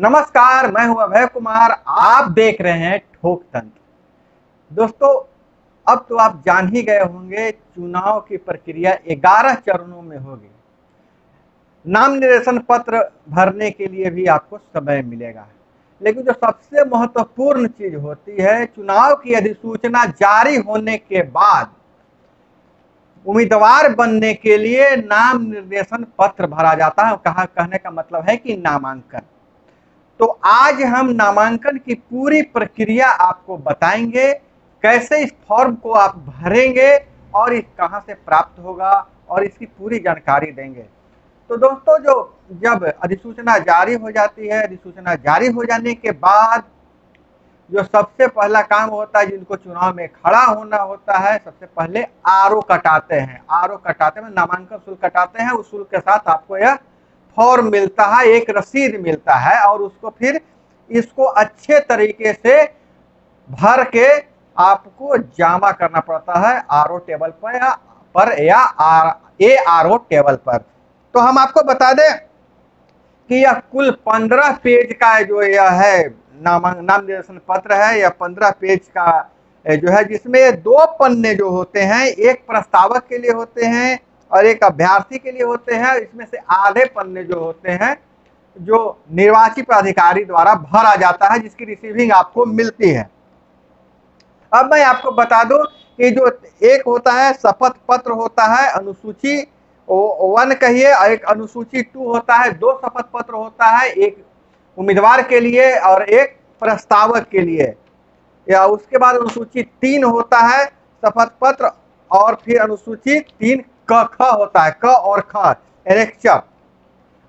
नमस्कार मैं हूं अभय कुमार आप देख रहे हैं ठोक तंत्र दोस्तों अब तो आप जान ही गए होंगे चुनाव की प्रक्रिया 11 चरणों में होगी नाम निर्देशन पत्र भरने के लिए भी आपको समय मिलेगा लेकिन जो सबसे महत्वपूर्ण चीज होती है चुनाव की अधिसूचना जारी होने के बाद उम्मीदवार बनने के लिए नाम निर्देशन पत्र भरा जाता है कहा कहने का मतलब है कि नामांकन तो आज हम नामांकन की पूरी प्रक्रिया आपको बताएंगे कैसे इस फॉर्म को आप भरेंगे और इस कहां से प्राप्त होगा और इसकी पूरी जानकारी देंगे तो दोस्तों जो जब अधिसूचना जारी हो जाती है अधिसूचना जारी हो जाने के बाद जो सबसे पहला काम होता है जिनको चुनाव में खड़ा होना होता है सबसे पहले आर कटाते हैं आर कटाते हैं मतलब नामांकन शुल्क कटाते हैं उस शुल्क के साथ आपको यह फॉर्म मिलता है एक रसीद मिलता है और उसको फिर इसको अच्छे तरीके से भर के आपको जमा करना पड़ता है आर ओ टेबल पर या पर या R A R O table पर तो हम आपको बता दें कि यह कुल पंद्रह पेज का जो यह है नाम नाम निर्देशन पत्र है यह पंद्रह पेज का जो है जिसमें दो पन्ने जो होते हैं एक प्रस्तावक के लिए होते हैं और एक अभ्यर्थी के लिए होते हैं इसमें से आधे पन्ने जो होते हैं जो निर्वाचित अधिकारी द्वारा भरा जाता है जिसकी रिसीविंग आपको मिलती है अब मैं आपको बता दूं कि जो एक होता है शपथ पत्र होता है अनुसूची वन कहिए और एक अनुसूची टू होता है दो शपथ पत्र होता है एक उम्मीदवार के लिए और एक प्रस्तावक के लिए या उसके बाद अनुसूची तीन होता है शपथ पत्र और फिर अनुसूची तीन क ख होता है क और ख एरेक्चर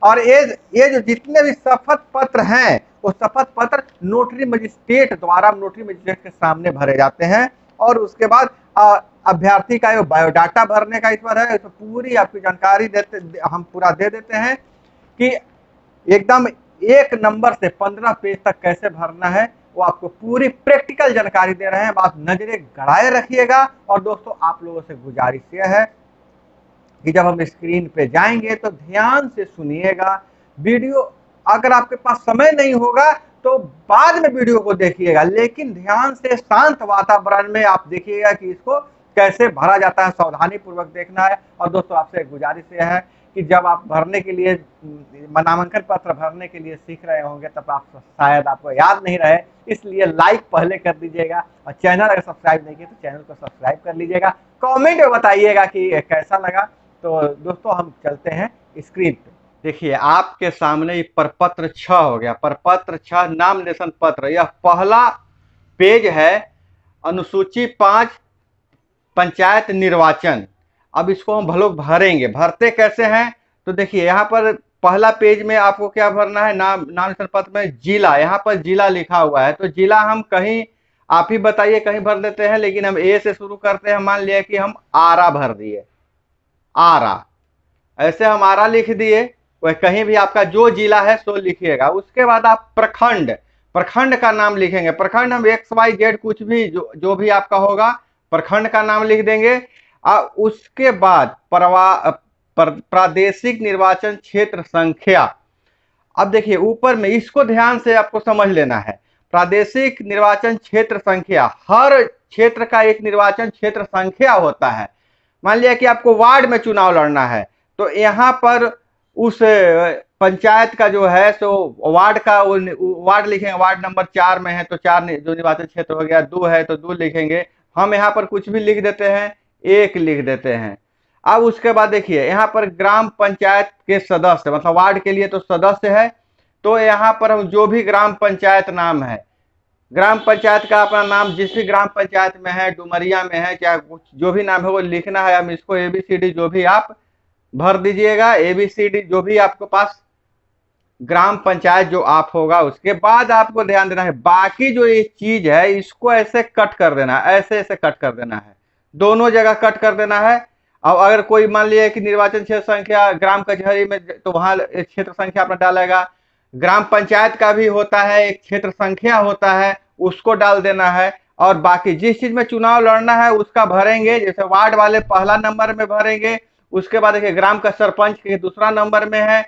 और ये ये जो जितने भी शपथ पत्र हैं वो शपथ पत्र नोटरी मजिस्ट्रेट द्वारा नोटरी मजिस्ट्रेट के सामने भरे जाते हैं और उसके बाद अभ्यर्थी का जो बायोडाटा भरने का इस पर है तो पूरी आपकी जानकारी देते हम पूरा दे देते हैं कि एकदम एक नंबर से पंद्रह पेज तक कैसे भरना है वो आपको पूरी प्रैक्टिकल जानकारी दे रहे हैं आप नज़रें गड़ाए रखिएगा और दोस्तों आप लोगों से गुजारिश यह है कि जब हम स्क्रीन पे जाएंगे तो ध्यान से सुनिएगा वीडियो अगर आपके पास समय नहीं होगा तो बाद में वीडियो को देखिएगा लेकिन ध्यान से शांत वातावरण में आप देखिएगा कि इसको कैसे भरा जाता है सावधानी पूर्वक देखना है और दोस्तों आपसे गुजारिश यह है कि जब आप भरने के लिए नामांकन पत्र भरने के लिए सीख रहे होंगे तब आप शायद आपको याद नहीं रहे इसलिए लाइक पहले कर दीजिएगा और चैनल अगर सब्सक्राइब नहीं किया तो चैनल को सब्सक्राइब कर लीजिएगा कमेंट में बताइएगा कि कैसा लगा तो दोस्तों हम चलते हैं स्क्रीन पे देखिए आपके सामने ये परपत्र छ हो गया परपत्र छ नामनिर्देशन पत्र यह पहला पेज है अनुसूची पांच पंचायत निर्वाचन अब इसको हम भलोक भरेंगे भरते कैसे हैं तो देखिए यहाँ पर पहला पेज में आपको क्या भरना है नाम नाम नामांकन पत्र में जिला यहाँ पर जिला लिखा हुआ है तो जिला हम कहीं आप ही बताइए कहीं भर देते हैं लेकिन हम ए से शुरू करते हैं मान लिया कि हम आरा भर दिए आरा ऐसे हम आरा लिख दिए वह कहीं भी आपका जो जिला है सो लिखिएगा उसके बाद आप प्रखंड प्रखंड का नाम लिखेंगे प्रखंड हम एक्स वाई जेड कुछ भी जो जो भी आपका होगा प्रखंड का नाम लिख देंगे आ, उसके बाद प्रवा प्र, प्रादेशिक निर्वाचन क्षेत्र संख्या अब देखिए ऊपर में इसको ध्यान से आपको समझ लेना है प्रादेशिक निर्वाचन क्षेत्र संख्या हर क्षेत्र का एक निर्वाचन क्षेत्र संख्या होता है मान लिया कि आपको वार्ड में चुनाव लड़ना है तो यहाँ पर उस पंचायत का जो है सो वार्ड का वार्ड लिखेंगे वार्ड नंबर चार में है तो चार जो निर्वाचन क्षेत्र हो गया दो है तो दो लिखेंगे हम यहाँ पर कुछ भी लिख देते हैं एक लिख देते हैं अब उसके बाद देखिए यहाँ पर ग्राम पंचायत के सदस्य मतलब वार्ड के लिए तो सदस्य है तो यहाँ पर हम जो भी ग्राम पंचायत नाम है ग्राम पंचायत का अपना नाम जिस भी ग्राम पंचायत में है डुमरिया में है क्या कुछ जो भी नाम है वो लिखना है हम इसको एबीसीडी जो भी आप भर दीजिएगा ए बी सी डी जो भी आपके पास ग्राम पंचायत जो आप होगा उसके बाद आपको ध्यान देना है बाकी जो ये चीज है इसको ऐसे कट कर देना है ऐसे ऐसे कट कर देना है दोनों जगह कट कर देना है और अगर कोई मान लिया कि निर्वाचन क्षेत्र संख्या ग्राम कचहरी में तो वहां क्षेत्र संख्या अपना डालेगा ग्राम पंचायत का भी होता है एक क्षेत्र संख्या होता है उसको डाल देना है और बाकी जिस चीज में चुनाव लड़ना है उसका भरेंगे जैसे वार्ड वाले पहला नंबर में भरेंगे उसके बाद देखिए ग्राम का सरपंच के दूसरा नंबर में है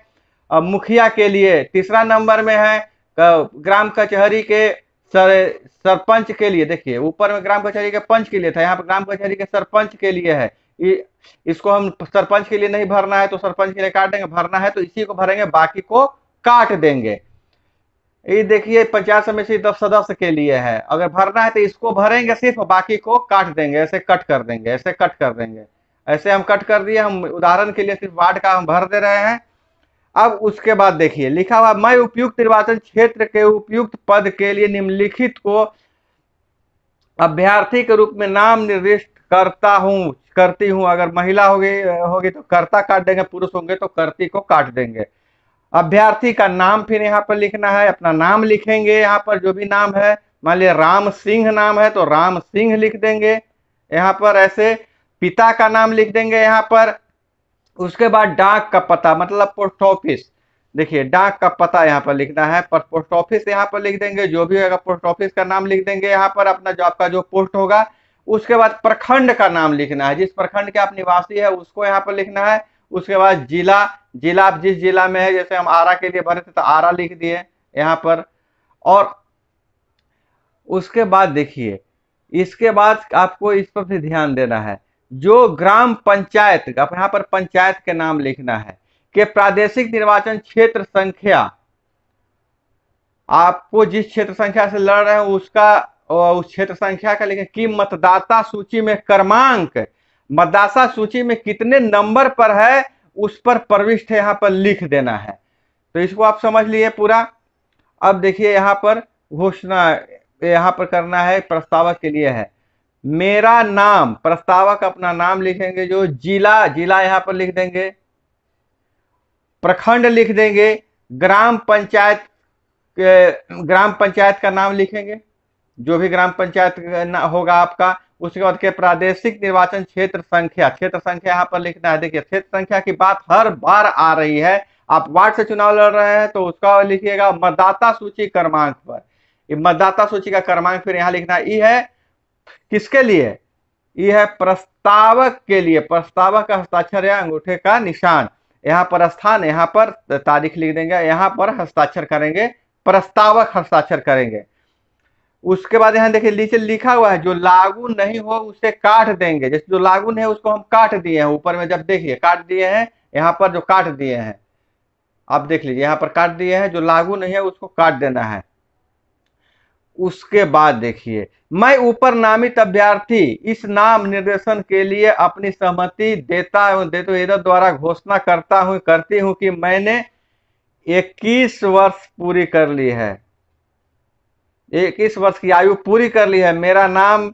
मुखिया के लिए तीसरा नंबर में है ग्राम कचहरी के सर सरपंच के लिए देखिए ऊपर में ग्राम कचहरी के पंच के लिए था यहाँ पर ग्राम कचहरी के सरपंच के लिए है इसको हम सरपंच के लिए नहीं भरना है तो सरपंच के लिए काट देंगे भरना है तो इसी को भरेंगे बाकी को काट देंगे ये देखिए पंचायत समिति दस सदस्य के लिए है अगर भरना है तो इसको भरेंगे सिर्फ बाकी को काट देंगे ऐसे कट कर देंगे ऐसे कट कर देंगे ऐसे हम कट कर दिए हम उदाहरण के लिए सिर्फ वार्ड का हम भर दे रहे हैं अब उसके बाद देखिए लिखा हुआ मैं उपयुक्त निर्वाचन क्षेत्र के उपयुक्त पद के लिए निम्नलिखित को अभ्यर्थी के रूप में नाम निर्दिष्ट करता हूँ करती हूँ अगर महिला होगी होगी तो कर्ता काट देंगे पुरुष होंगे तो कर्ती को काट देंगे अभ्यर्थी का नाम फिर यहाँ पर लिखना है अपना नाम लिखेंगे यहाँ पर जो भी नाम है मान लिया राम सिंह नाम है तो राम सिंह लिख देंगे यहाँ पर ऐसे पिता का नाम लिख देंगे यहाँ पर उसके बाद डाक का पता मतलब पोस्ट ऑफिस देखिए डाक का पता यहाँ पर लिखना है पर पोस्ट ऑफिस यहाँ पर लिख देंगे जो भी होगा पोस्ट ऑफिस का नाम लिख देंगे यहाँ पर अपना जो आपका जो पोस्ट होगा उसके बाद प्रखंड का नाम लिखना है जिस प्रखंड के आप निवासी है उसको यहाँ पर लिखना है उसके बाद जिला जिला आप जिस जिला में है जैसे हम आरा के लिए भरे थे तो आरा लिख दिए यहाँ पर और उसके बाद देखिए इसके बाद आपको इस पर भी ध्यान देना है जो ग्राम पंचायत आप यहाँ पर पंचायत के नाम लिखना है कि प्रादेशिक निर्वाचन क्षेत्र संख्या आपको जिस क्षेत्र संख्या से लड़ रहे हैं उसका उस क्षेत्र संख्या का लेकिन की मतदाता सूची में क्रमांक मदासा सूची में कितने नंबर पर है उस पर प्रविष्ट यहाँ पर लिख देना है तो इसको आप समझ लिए पूरा अब देखिए यहाँ पर घोषणा यहाँ पर करना है प्रस्तावक के लिए है मेरा नाम प्रस्तावक अपना नाम लिखेंगे जो जिला जिला यहाँ पर लिख देंगे प्रखंड लिख देंगे ग्राम पंचायत ग्राम पंचायत का नाम लिखेंगे जो भी ग्राम पंचायत होगा आपका उसके बाद के प्रादेशिक निर्वाचन क्षेत्र संख्या क्षेत्र संख्या यहाँ पर लिखना है देखिए क्षेत्र संख्या की बात हर बार आ रही है आप वार्ड से चुनाव लड़ रहे हैं तो उसका लिखिएगा मतदाता सूची क्रमांक पर मतदाता सूची का क्रमांक फिर यहाँ लिखना ई है किसके लिए ई है प्रस्तावक के लिए प्रस्तावक का हस्ताक्षर या अंगूठे का निशान यहाँ पर स्थान यहाँ पर तारीख लिख देंगे यहाँ पर हस्ताक्षर करेंगे प्रस्तावक हस्ताक्षर करेंगे उसके बाद यहाँ देखिए नीचे लिखा हुआ है जो लागू नहीं हो उसे काट देंगे जैसे जो लागू नहीं है उसको हम काट दिए हैं ऊपर में जब देखिए काट दिए हैं यहाँ पर जो काट दिए हैं आप देख लीजिए यहाँ पर काट दिए हैं जो लागू नहीं है उसको काट देना है उसके बाद देखिए मैं ऊपर नामित अभ्यर्थी इस नाम निर्देशन के लिए अपनी सहमति देता हूँ देते तो द्वारा घोषणा करता हूँ करती हूँ कि मैंने 21 वर्ष पूरी कर ली है इक्कीस वर्ष की आयु पूरी कर ली है मेरा नाम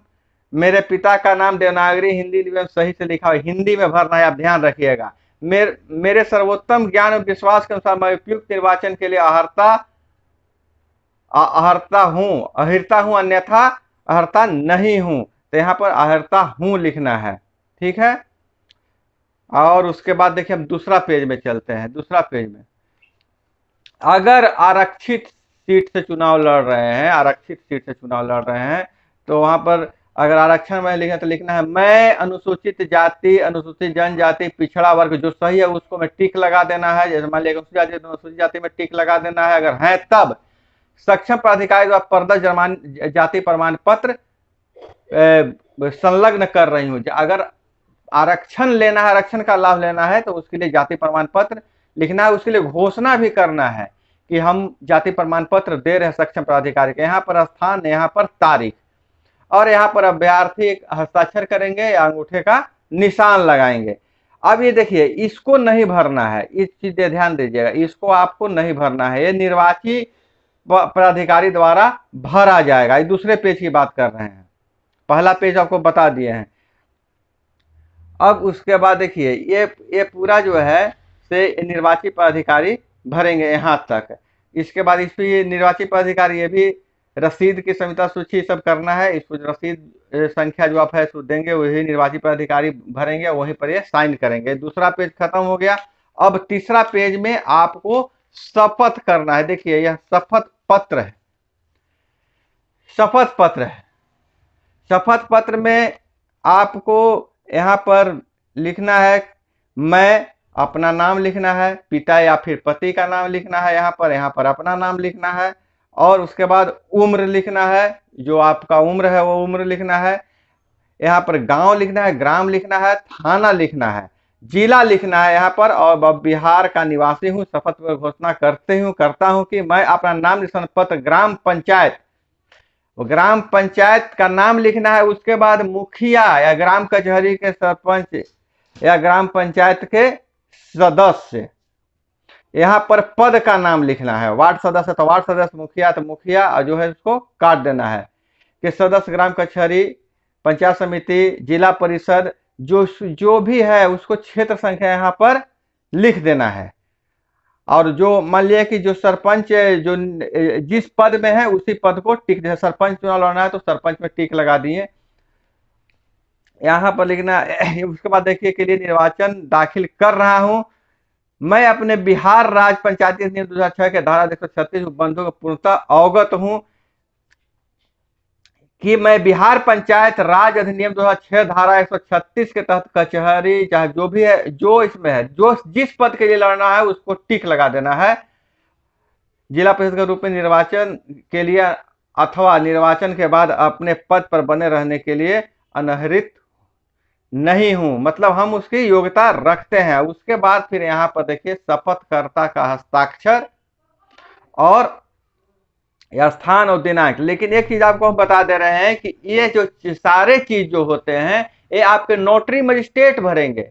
मेरे पिता का नाम देवनागरी हिंदी में सही से लिखा हुआ हिंदी में भरना है आप ध्यान रखिएगा मेरे मेरे सर्वोत्तम ज्ञान और विश्वास के अनुसार मैं उपयुक्त निर्वाचन के लिए अहर्ता अहर्ता हूँ अहिरता हूँ अन्यथा अहर्ता नहीं हूँ तो यहाँ पर अहर्ता हूँ लिखना है ठीक है और उसके बाद देखिए हम दूसरा पेज में चलते हैं दूसरा पेज में अगर आरक्षित सीट से चुनाव लड़ रहे हैं आरक्षित सीट से चुनाव लड़ रहे हैं तो वहां पर अगर आरक्षण में लिखना तो लिखना है मैं अनुसूचित जाति अनुसूचित जनजाति पिछड़ा वर्ग जो सही है उसको मैं टिक लगा देना है जैसे मान लिया अनुसूचित जाति अनुसूचित जाति में टिक लगा देना है अगर है तब सक्षम प्राधिकारी द्वारा पर्दा जाति प्रमाण पत्र संलग्न कर रही हूँ अगर आरक्षण लेना है आरक्षण का लाभ लेना है तो उसके लिए जाति प्रमाण पत्र लिखना है उसके लिए घोषणा भी करना है कि हम जाति प्रमाण पत्र दे रहे सक्षम प्राधिकारी के यहाँ पर स्थान यहाँ पर तारीख और यहाँ पर अभ्यार्थी हस्ताक्षर करेंगे या अंगूठे का निशान लगाएंगे अब ये देखिए इसको नहीं भरना है इस चीज ध्यान दीजिएगा इसको आपको नहीं भरना है ये निर्वाची प्राधिकारी द्वारा भरा जाएगा ये दूसरे पेज की बात कर रहे हैं पहला पेज आपको बता दिए हैं अब उसके बाद देखिए ये ये पूरा जो है से निर्वाची प्राधिकारी भरेंगे यहाँ तक इसके बाद इस पर निर्वाचित पदाधिकारी ये भी रसीद की संहिता सूची सब करना है इस रसीद संख्या जो आप है सो देंगे वही निर्वाचित पदाधिकारी भरेंगे वहीं पर ये साइन करेंगे दूसरा पेज खत्म हो गया अब तीसरा पेज में आपको शपथ करना है देखिए यह शपथ पत्र है शपथ पत्र है शपथ पत्र में आपको यहाँ पर लिखना है मैं अपना नाम लिखना है पिता या फिर पति का नाम लिखना है यहाँ पर यहाँ पर अपना नाम लिखना है और उसके बाद उम्र लिखना है जो आपका उम्र है वो उम्र लिखना है यहाँ पर गांव लिखना है ग्राम लिखना है थाना लिखना है जिला लिखना है यहाँ पर और बिहार का निवासी हूँ शपथ घोषणा करते हूँ करता हूँ कि मैं अपना नाम निशान पत्र ग्राम पंचायत ग्राम पंचायत का नाम लिखना है उसके बाद मुखिया या ग्राम कचहरी के सरपंच या ग्राम पंचायत के सदस्य यहाँ पर पद का नाम लिखना है वार्ड सदस्य तो वार्ड सदस्य मुखिया तो मुखिया और जो है उसको काट देना है कि सदस्य ग्राम कचहरी पंचायत समिति जिला परिषद जो जो भी है उसको क्षेत्र संख्या यहाँ पर लिख देना है और जो मान लिया कि जो सरपंच जो जिस पद में है उसी पद को टिक सरपंच चुनाव लड़ना है तो सरपंच में टिक लगा दिए यहाँ पर लिखना उसके बाद देखिए के लिए निर्वाचन दाखिल कर रहा हूँ मैं अपने बिहार राज्य पंचायती नियम दो के धारा एक सौ छत्तीस उपबंधों का पूर्णतः अवगत हूँ कि मैं बिहार पंचायत राज अधिनियम छह धारा 136 के तहत कचहरी चाहे जो भी है जो इसमें है जो जिस पद के लिए लड़ना है उसको टिक लगा देना है जिला परिषद के रूप में निर्वाचन के लिए अथवा निर्वाचन के बाद अपने पद पर बने रहने के लिए अनहरित नहीं हूं मतलब हम उसकी योग्यता रखते हैं उसके बाद फिर यहां पर देखिए शपथकर्ता का हस्ताक्षर और स्थान और दिनांक लेकिन एक चीज आपको हम बता दे रहे हैं कि ये जो सारे चीज जो होते हैं ये आपके नोटरी मजिस्ट्रेट भरेंगे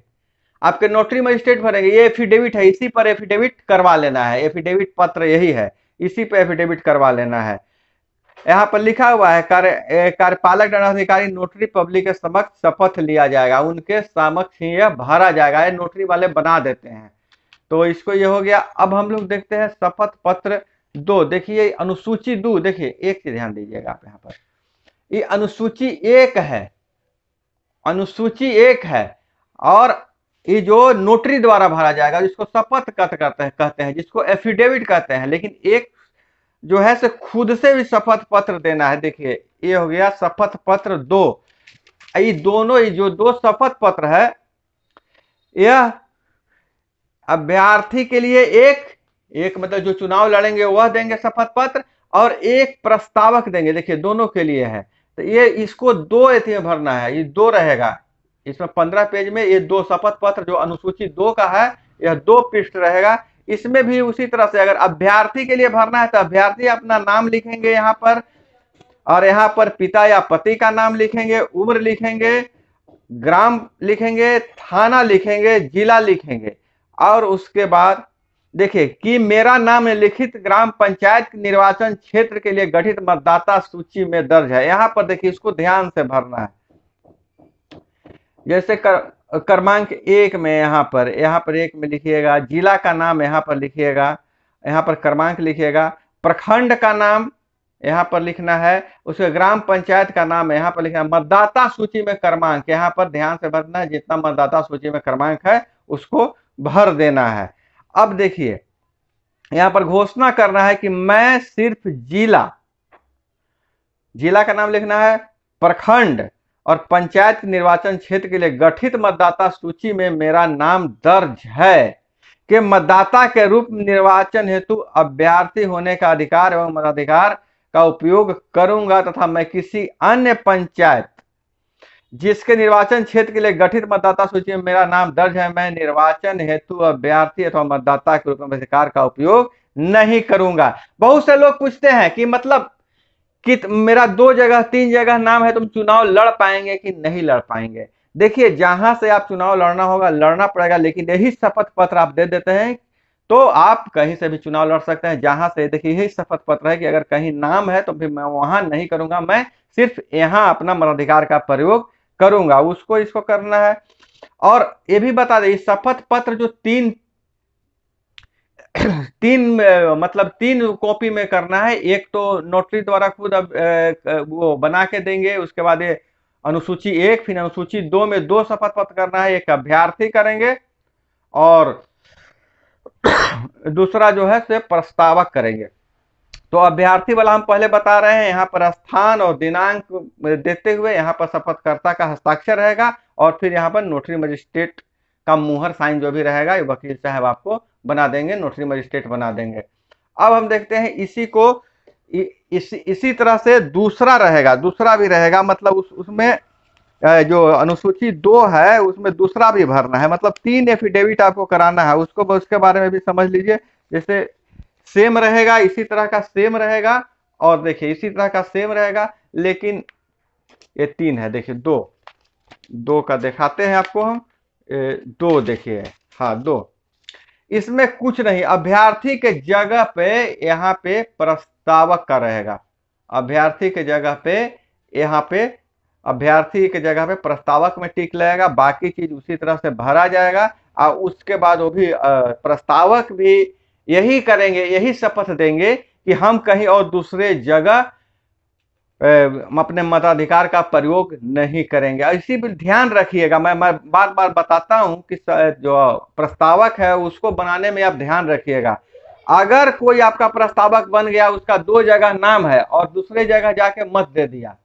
आपके नोटरी मजिस्ट्रेट भरेंगे ये एफिडेविट है इसी पर एफिडेविट करवा लेना है एफिडेविट पत्र यही है इसी पर एफिडेविट करवा लेना है यहाँ पर लिखा हुआ है कार्य कार्यपालक दंडाधिकारी नोटरी पब्लिक के समक्ष शपथ लिया जाएगा उनके समक्ष ही यह भरा जाएगा ये नोटरी वाले बना देते हैं तो इसको ये हो गया अब हम लोग देखते हैं शपथ पत्र दो देखिए अनुसूची दो देखिए एक चीज ध्यान दीजिएगा आप यहाँ पर ये अनुसूची एक है अनुसूची एक है और ये जो नोटरी द्वारा भरा जाएगा जिसको शपथ कहते हैं कहते हैं जिसको एफिडेविट कहते हैं लेकिन एक जो है से खुद से भी शपथ पत्र देना है देखिए ये हो गया शपथ पत्र दो ये दोनों ये जो दो शपथ पत्र है यह अभ्यर्थी के लिए एक एक मतलब जो चुनाव लड़ेंगे वह देंगे शपथ पत्र और एक प्रस्तावक देंगे देखिए दोनों के लिए है तो ये इसको दो में भरना है ये दो रहेगा इसमें पंद्रह पेज में ये दो शपथ पत्र जो अनुसूची दो का है यह दो पृष्ठ रहेगा इसमें भी उसी तरह से अगर अभ्यर्थी के लिए भरना है तो अभ्यर्थी अपना नाम लिखेंगे यहाँ पर और यहाँ पर पिता या पति का नाम लिखेंगे उम्र लिखेंगे ग्राम लिखेंगे थाना लिखेंगे जिला लिखेंगे और उसके बाद देखिए कि मेरा नाम लिखित ग्राम पंचायत निर्वाचन क्षेत्र के लिए गठित मतदाता सूची में दर्ज है यहाँ पर देखिए इसको ध्यान से भरना है जैसे कर, क्रमांक एक में यहाँ पर यहाँ पर एक में लिखिएगा जिला का नाम यहाँ पर लिखिएगा यहाँ पर क्रमांक लिखिएगा प्रखंड का नाम यहाँ पर लिखना है उसके ग्राम पंचायत का नाम यहाँ पर लिखना है मतदाता सूची में क्रमांक यहाँ पर ध्यान से भरना है जितना मतदाता सूची में क्रमांक है उसको भर देना है अब देखिए यहाँ पर घोषणा करना है कि मैं सिर्फ जिला जिला का नाम लिखना है प्रखंड और पंचायत निर्वाचन क्षेत्र के लिए गठित मतदाता सूची में मेरा नाम दर्ज है के मतदाता के रूप निर्वाचन हेतु अभ्यर्थी होने का अधिकार एवं मताधिकार का उपयोग करूंगा तथा मैं किसी अन्य पंचायत जिसके निर्वाचन क्षेत्र के लिए गठित मतदाता सूची में मेरा नाम दर्ज है मैं निर्वाचन हेतु अभ्यर्थी अथवा मतदाता के रूप में अधिकार का उपयोग नहीं करूंगा बहुत से लोग पूछते हैं कि मतलब कि मेरा दो जगह तीन जगह नाम है तुम चुनाव लड़ पाएंगे कि नहीं लड़ पाएंगे देखिए जहां से आप चुनाव लड़ना होगा लड़ना पड़ेगा लेकिन यही शपथ पत्र आप दे देते हैं तो आप कहीं से भी चुनाव लड़ सकते हैं जहां से देखिए यही शपथ पत्र है कि अगर कहीं नाम है तो फिर मैं वहां नहीं करूंगा मैं सिर्फ यहाँ अपना मताधिकार का प्रयोग करूंगा उसको इसको करना है और ये भी बता दें शपथ पत्र जो तीन तीन मतलब तीन कॉपी में करना है एक तो नोटरी द्वारा खुद अब वो बना के देंगे उसके बाद अनुसूची एक फिर अनुसूची दो में दो शपथ पत्र करना है एक अभ्यर्थी करेंगे और दूसरा जो है से प्रस्तावक करेंगे तो अभ्यर्थी वाला हम पहले बता रहे हैं यहाँ पर स्थान और दिनांक देते हुए यहाँ पर शपथकर्ता का हस्ताक्षर रहेगा और फिर यहाँ पर नोटरी मजिस्ट्रेट का मुहर साइन जो भी रहेगा वकील साहब आपको बना देंगे नोटरी मजिस्ट्रेट बना देंगे अब हम देखते हैं इसी को इसी इसी तरह से दूसरा रहेगा दूसरा भी रहेगा मतलब उस उसमें जो अनुसूची दो है उसमें दूसरा भी भरना है मतलब तीन एफिडेविट आपको कराना है उसको उसके बारे में भी समझ लीजिए जैसे सेम रहेगा इसी तरह का सेम रहेगा और देखिए इसी तरह का सेम रहेगा लेकिन ये तीन है देखिए दो दो का दिखाते हैं आपको हम ए, दो देखिए हाँ दो इसमें कुछ नहीं अभ्यर्थी के जगह पे यहाँ पे प्रस्तावक का रहेगा अभ्यर्थी के जगह पे यहाँ पे अभ्यर्थी के जगह पे प्रस्तावक में टिक लगेगा बाकी चीज उसी तरह से भरा जाएगा और उसके बाद वो भी प्रस्तावक भी यही करेंगे यही शपथ देंगे कि हम कहीं और दूसरे जगह अपने मताधिकार का प्रयोग नहीं करेंगे इसी पर ध्यान रखिएगा मैं मैं बार बार बताता हूं कि जो प्रस्तावक है उसको बनाने में आप ध्यान रखिएगा अगर कोई आपका प्रस्तावक बन गया उसका दो जगह नाम है और दूसरे जगह जाके मत दे दिया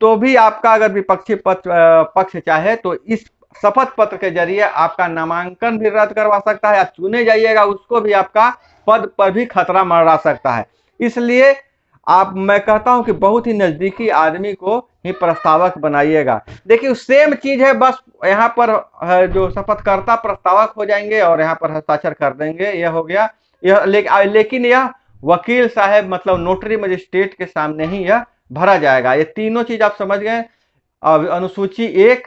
तो भी आपका अगर विपक्षी पक्ष पक्ष चाहे तो इस शपथ पत्र के जरिए आपका नामांकन भी रद्द करवा सकता है या चुने जाइएगा उसको भी आपका पद पर भी खतरा मरवा सकता है इसलिए आप मैं कहता हूं कि बहुत ही नज़दीकी आदमी को ही प्रस्तावक बनाइएगा देखिए सेम चीज है बस यहाँ पर जो शपथकर्ता प्रस्तावक हो जाएंगे और यहाँ पर हस्ताक्षर कर देंगे यह हो गया यह ले, लेकिन यह वकील साहब मतलब नोटरी मजिस्ट्रेट के सामने ही यह भरा जाएगा ये तीनों चीज आप समझ गए अनुसूची एक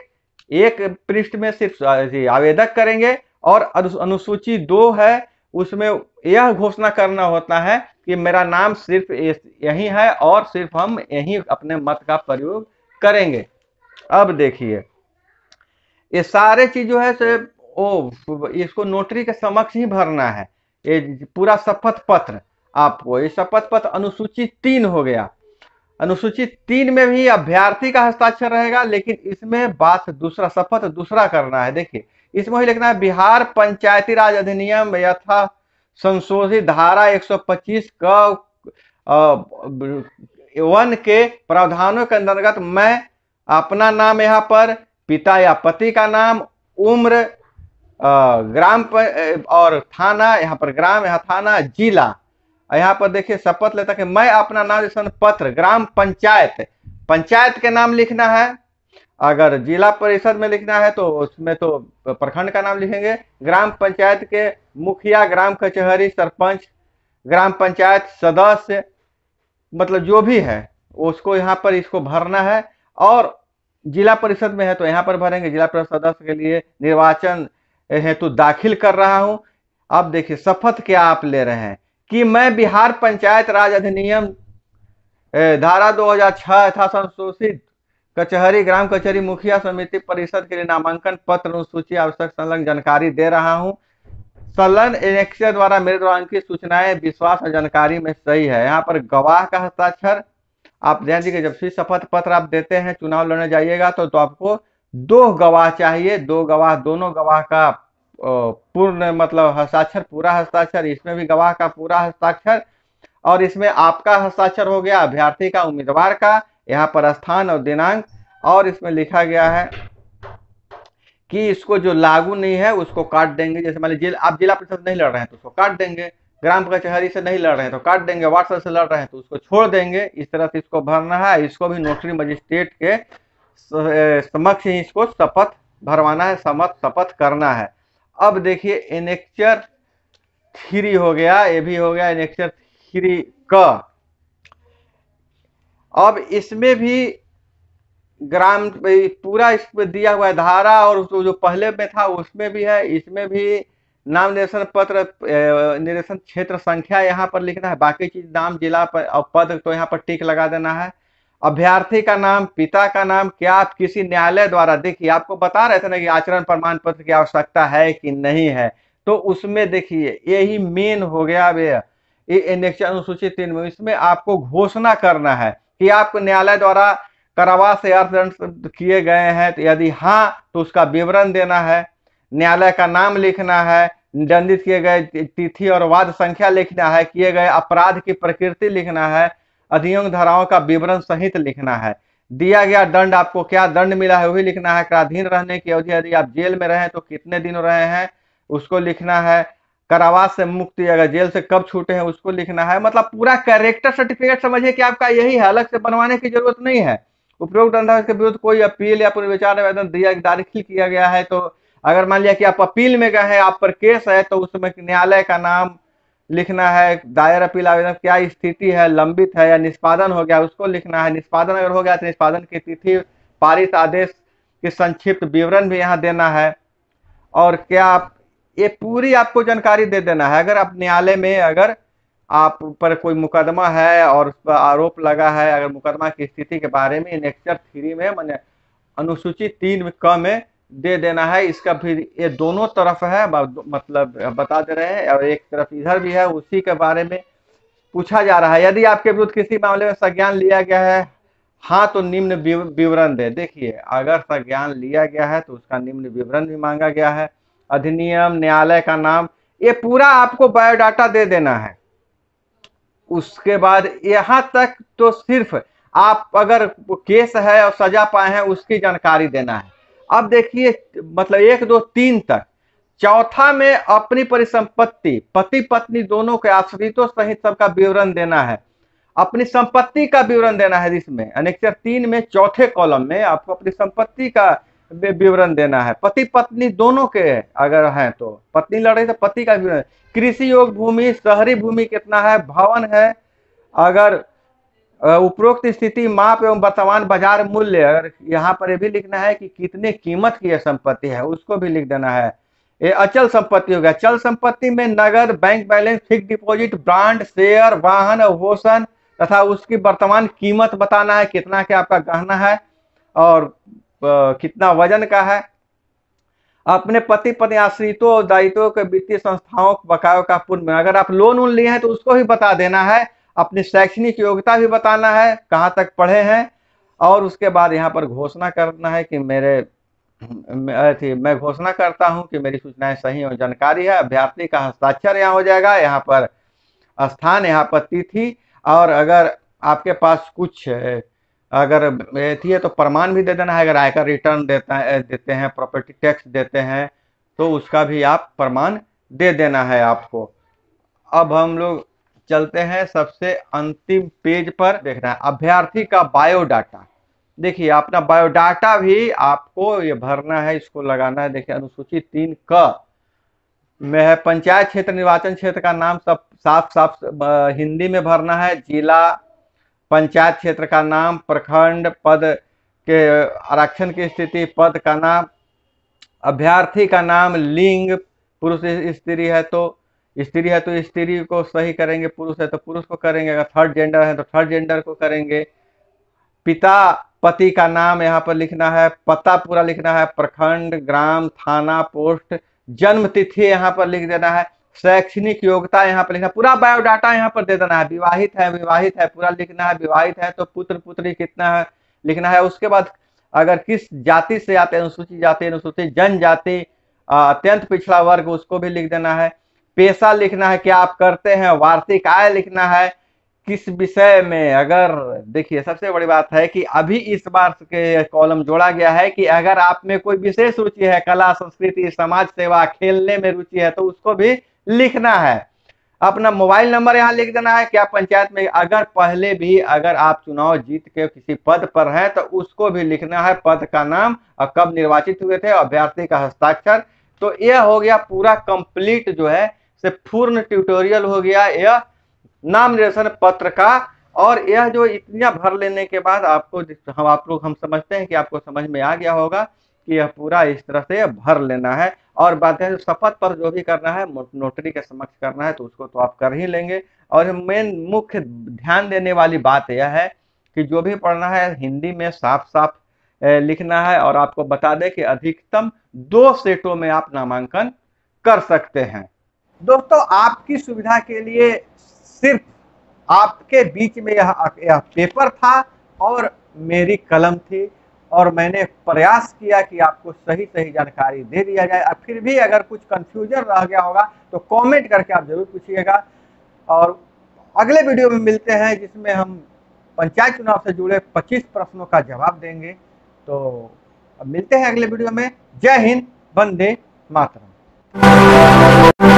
एक पृष्ठ में सिर्फ आवेदक करेंगे और अनुसूची दो है उसमें यह घोषणा करना होता है कि मेरा नाम सिर्फ यही है और सिर्फ हम यही अपने मत का प्रयोग करेंगे अब देखिए ये सारे चीज जो है ओ इसको नोटरी के समक्ष ही भरना है ये पूरा शपथ पत्र आपको ये शपथ पत्र अनुसूची तीन हो गया अनुसूची तीन में भी अभ्यर्थी का हस्ताक्षर रहेगा लेकिन इसमें बात दूसरा शपथ दूसरा करना है देखिए इसमें वही लिखना है बिहार पंचायती राज अधिनियम यथा संशोधित धारा 125 का वन के प्रावधानों के अंतर्गत मैं अपना नाम यहाँ पर पिता या पति का नाम उम्र ग्राम पर और थाना यहाँ पर ग्राम यहाँ थाना जिला यहाँ पर देखिए शपथ लेता कि मैं अपना नाम पत्र ग्राम पंचायत पंचायत के नाम लिखना है अगर जिला परिषद में लिखना है तो उसमें तो प्रखंड का नाम लिखेंगे ग्राम पंचायत के मुखिया ग्राम कचहरी सरपंच ग्राम पंचायत सदस्य मतलब जो भी है उसको यहाँ पर इसको भरना है और जिला परिषद में है तो यहाँ पर भरेंगे जिला परिषद सदस्य के लिए निर्वाचन हेतु तो दाखिल कर रहा हूँ अब देखिए शपथ क्या आप ले रहे हैं कि मैं बिहार पंचायत राज अधिनियम धारा 2006 था संशोधित कचहरी ग्राम कचहरी मुखिया समिति परिषद के लिए नामांकन पत्र अनुसूची आवश्यक संलग्न जानकारी दे रहा हूँ संलग्न एनेक्सिया द्वारा मेरे द्वारा अंकित सूचनाएं विश्वास और जानकारी में सही है यहाँ पर गवाह का हस्ताक्षर आप ध्यान दीजिए जब भी शपथ पत्र आप देते हैं चुनाव लड़ने जाइएगा तो, तो आपको दो गवाह चाहिए दो गवाह दोनों गवाह का पूर्ण मतलब हस्ताक्षर पूरा हस्ताक्षर इसमें भी गवाह का पूरा हस्ताक्षर और इसमें आपका हस्ताक्षर हो गया अभ्यर्थी का उम्मीदवार का यहाँ पर स्थान और दिनांक और इसमें लिखा गया है कि इसको जो लागू नहीं है उसको काट देंगे जैसे मान लीजिए आप जिला परिषद नहीं लड़ रहे हैं तो उसको काट देंगे ग्राम कचहरी से नहीं लड़ रहे हैं तो काट देंगे वार्ड से लड़ रहे हैं तो उसको छोड़ देंगे इस तरह से इसको भरना है इसको भी नोटरी मजिस्ट्रेट के समक्ष ही इसको शपथ भरवाना है समत शपथ करना है अब देखिए एनेक्चर थ्री हो गया ये भी हो गया एनेक्चर थ्री का अब इसमें भी ग्राम पूरा इसमें दिया हुआ है धारा और उसको जो पहले में था उसमें भी है इसमें भी नाम निर्देशन पत्र निर्देशन क्षेत्र संख्या यहाँ पर लिखना है बाकी चीज नाम जिला पर और पद तो यहाँ पर टिक लगा देना है अभ्यर्थी का नाम पिता का नाम क्या आप किसी न्यायालय द्वारा देखिए आपको बता रहे थे ना कि आचरण प्रमाण पत्र की आवश्यकता है कि नहीं है तो उसमें देखिए यही मेन हो गया अनुसूचित तीन में इसमें आपको घोषणा करना है कि आपको न्यायालय द्वारा करावा से किए गए हैं तो यदि हाँ तो उसका विवरण देना है न्यायालय का नाम लिखना है दंडित किए गए तिथि और वाद संख्या लिखना है किए गए अपराध की प्रकृति लिखना है अधियोग धाराओं का विवरण सहित लिखना है दिया गया दंड आपको क्या दंड मिला है वही लिखना है कराधीन रहने की अवधि यदि आप जेल में रहे तो कितने दिन रहे हैं उसको लिखना है करावास से मुक्ति अगर जेल से कब छूटे हैं उसको लिखना है मतलब पूरा कैरेक्टर सर्टिफिकेट समझिए कि आपका यही है अलग से बनवाने की जरूरत नहीं है उपरोक्त दंडादेश के विरुद्ध कोई अपील या पुनर्विचार आवेदन दिया दाखिल किया गया है तो अगर मान लिया कि आप अपील में गए हैं आप पर केस है तो उसमें न्यायालय का नाम लिखना है दायर अपील आवेदन क्या स्थिति है लंबित है या निष्पादन हो गया उसको लिखना है निष्पादन अगर हो गया तो निष्पादन की तिथि पारित आदेश के संक्षिप्त विवरण भी यहाँ देना है और क्या आप ये पूरी आपको जानकारी दे देना है अगर आप न्यायालय में अगर आप पर कोई मुकदमा है और उस पर आरोप लगा है अगर मुकदमा की स्थिति के बारे में नेक्चर थ्री में मैंने अनुसूची तीन क में दे देना है इसका फिर ये दोनों तरफ है मतलब बता दे रहे हैं और एक तरफ इधर भी है उसी के बारे में पूछा जा रहा है यदि आपके विरुद्ध किसी मामले में संज्ञान लिया गया है हाँ तो निम्न विवरण दे देखिए अगर संज्ञान लिया गया है तो उसका निम्न विवरण भी मांगा गया है अधिनियम न्यायालय का नाम ये पूरा आपको बायोडाटा दे देना है उसके बाद यहां तक तो सिर्फ आप अगर केस है और सजा पाए हैं उसकी जानकारी देना है अब देखिए मतलब एक दो तीन तक चौथा में अपनी परिसंपत्ति पति पत्नी दोनों के आश्रितों सहित सबका विवरण देना है अपनी संपत्ति का विवरण देना है इसमें अनेक तीन में चौथे कॉलम में आपको अपनी संपत्ति का विवरण देना है पति पत्नी दोनों के अगर है तो पत्नी लड़ रही तो पति का विवरण कृषि योग भूमि शहरी भूमि कितना है भवन है अगर उपरोक्त स्थिति माप एवं वर्तमान बाजार मूल्य अगर यहाँ पर यह भी लिखना है कि कितने कीमत की यह संपत्ति है उसको भी लिख देना है ये अचल संपत्ति हो गया चल संपत्ति में नगद bank balance fix deposit brand share वाहन अवभूषण तथा उसकी वर्तमान कीमत बताना है कितना के आपका गहना है और कितना वजन का है अपने पति पत्नी आश्रितों और दायित्वों के वित्तीय संस्थाओं बकायों का पूर्ण अगर आप लोन उन लिए हैं तो उसको भी बता देना है अपनी शैक्षणिक योग्यता भी बताना है कहाँ तक पढ़े हैं और उसके बाद यहाँ पर घोषणा करना है कि मेरे थी मैं घोषणा करता हूँ कि मेरी सूचनाएं सही और जानकारी है अभ्यर्थी का हस्ताक्षर यहाँ हो जाएगा यहाँ पर स्थान यहाँ पर तिथि और अगर आपके पास कुछ अगर एथी है तो प्रमाण भी दे देना है अगर आयकर रिटर्न देता है देते हैं प्रॉपर्टी टैक्स देते हैं तो उसका भी आप प्रमाण दे देना है आपको अब हम लोग चलते हैं सबसे अंतिम पेज पर देखना है अभ्यर्थी का बायोडाटा देखिए अपना बायोडाटा भी आपको ये भरना है इसको लगाना है देखिए अनुसूची तीन क में है पंचायत क्षेत्र निर्वाचन क्षेत्र का नाम सब साफ साफ हिंदी में भरना है जिला पंचायत क्षेत्र का नाम प्रखंड पद के आरक्षण की स्थिति पद का नाम अभ्यर्थी का नाम लिंग पुरुष स्त्री है तो स्त्री है तो स्त्री को सही करेंगे पुरुष है तो पुरुष को करेंगे अगर थर्ड जेंडर है तो थर्ड जेंडर को करेंगे पिता पति का नाम यहाँ पर लिखना है पता पूरा लिखना है प्रखंड ग्राम थाना पोस्ट जन्म तिथि यहाँ पर लिख देना है शैक्षणिक योग्यता यहाँ पर लिखना पूरा बायोडाटा यहाँ पर दे देना है विवाहित है विवाहित है पूरा लिखना है विवाहित है तो पुत्र पुत्री कितना है लिखना है उसके बाद अगर किस जाति से आते अनुसूचित जाति अनुसूचित जनजाति अत्यंत पिछड़ा वर्ग उसको भी लिख देना है पेशा लिखना है क्या आप करते हैं वार्षिक आय लिखना है किस विषय में अगर देखिए सबसे बड़ी बात है कि अभी इस बार के कॉलम जोड़ा गया है कि अगर आप में कोई विशेष रुचि है कला संस्कृति समाज सेवा खेलने में रुचि है तो उसको भी लिखना है अपना मोबाइल नंबर यहाँ लिख देना है क्या पंचायत में अगर पहले भी अगर आप चुनाव जीत के किसी पद पर हैं तो उसको भी लिखना है पद का नाम और कब निर्वाचित हुए थे अभ्यर्थी का हस्ताक्षर तो यह हो गया पूरा कंप्लीट जो है से पूर्ण ट्यूटोरियल हो गया यह नाम निर्देशन पत्र का और यह जो इतना भर लेने के बाद आपको हम आप लोग हम समझते हैं कि आपको समझ में आ गया होगा कि यह पूरा इस तरह से भर लेना है और बात है शपथ पर जो भी करना है नोटरी के समक्ष करना है तो उसको तो आप कर ही लेंगे और मेन मुख्य ध्यान देने वाली बात यह है कि जो भी पढ़ना है हिंदी में साफ साफ लिखना है और आपको बता दें कि अधिकतम दो सेटों में आप नामांकन कर सकते हैं दोस्तों आपकी सुविधा के लिए सिर्फ आपके बीच में यह यह पेपर था और मेरी कलम थी और मैंने प्रयास किया कि आपको सही सही जानकारी दे दिया जाए और फिर भी अगर कुछ कन्फ्यूजन रह गया होगा तो कमेंट करके आप ज़रूर पूछिएगा और अगले वीडियो में मिलते हैं जिसमें हम पंचायत चुनाव से जुड़े 25 प्रश्नों का जवाब देंगे तो अब मिलते हैं अगले वीडियो में जय हिंद वंदे मातरम